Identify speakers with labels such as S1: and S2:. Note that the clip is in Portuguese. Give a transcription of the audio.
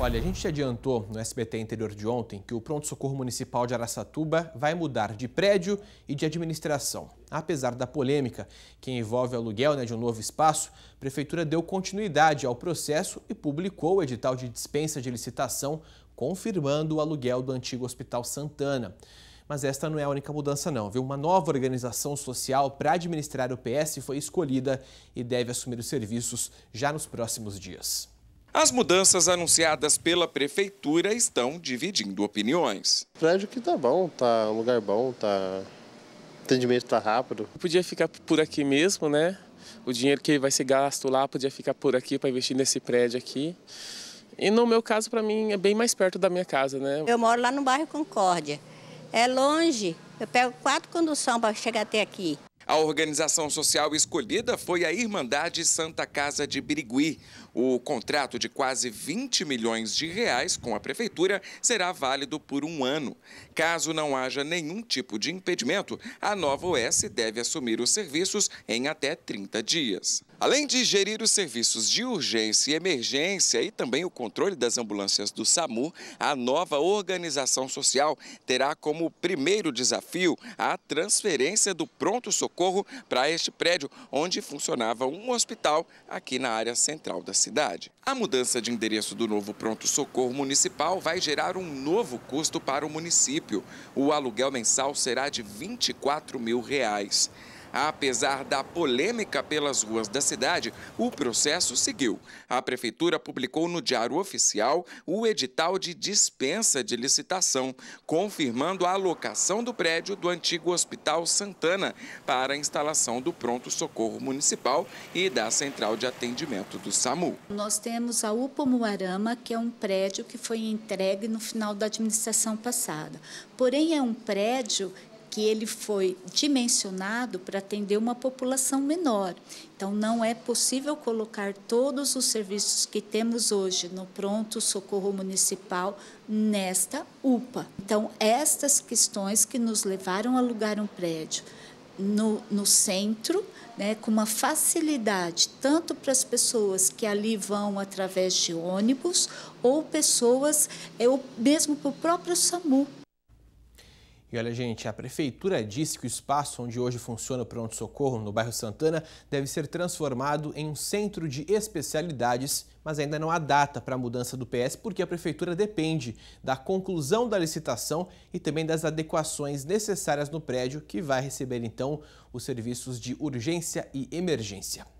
S1: Olha, a gente adiantou no SBT Interior de ontem que o pronto-socorro municipal de Araçatuba vai mudar de prédio e de administração. Apesar da polêmica que envolve o aluguel né, de um novo espaço, a prefeitura deu continuidade ao processo e publicou o edital de dispensa de licitação, confirmando o aluguel do antigo Hospital Santana. Mas esta não é a única mudança não, viu? Uma nova organização social para administrar o PS foi escolhida e deve assumir os serviços já nos próximos dias.
S2: As mudanças anunciadas pela prefeitura estão dividindo opiniões. O
S1: prédio que tá bom, tá um lugar bom, tá o atendimento tá rápido. Podia ficar por aqui mesmo, né? O dinheiro que vai ser gasto lá podia ficar por aqui para investir nesse prédio aqui. E no meu
S3: caso, para mim, é bem mais perto da minha casa, né? Eu moro lá no bairro Concórdia. É longe. Eu pego quatro conduções para chegar até aqui.
S2: A organização social escolhida foi a Irmandade Santa Casa de Birigui. O contrato de quase 20 milhões de reais com a prefeitura será válido por um ano. Caso não haja nenhum tipo de impedimento, a nova OS deve assumir os serviços em até 30 dias. Além de gerir os serviços de urgência e emergência e também o controle das ambulâncias do SAMU, a nova organização social terá como primeiro desafio a transferência do pronto-socorro socorro para este prédio, onde funcionava um hospital aqui na área central da cidade. A mudança de endereço do novo pronto-socorro municipal vai gerar um novo custo para o município. O aluguel mensal será de R$ 24 mil. Reais. Apesar da polêmica pelas ruas da cidade, o processo seguiu. A prefeitura publicou no Diário Oficial o edital de dispensa de licitação, confirmando a alocação do prédio do antigo Hospital Santana para a instalação do Pronto Socorro Municipal e da Central de Atendimento do SAMU.
S3: Nós temos a UPA Muarama, que é um prédio que foi entregue no final da administração passada. Porém, é um prédio que ele foi dimensionado para atender uma população menor. Então, não é possível colocar todos os serviços que temos hoje no pronto socorro municipal nesta UPA. Então, estas questões que nos levaram a alugar um prédio no, no centro, né, com uma facilidade tanto para as pessoas que ali vão através de ônibus ou pessoas, ou mesmo para o próprio SAMU
S1: e olha, gente, a prefeitura disse que o espaço onde hoje funciona o pronto-socorro no bairro Santana deve ser transformado em um centro de especialidades, mas ainda não há data para a mudança do PS, porque a prefeitura depende da conclusão da licitação e também das adequações necessárias no prédio, que vai receber então os serviços de urgência e emergência.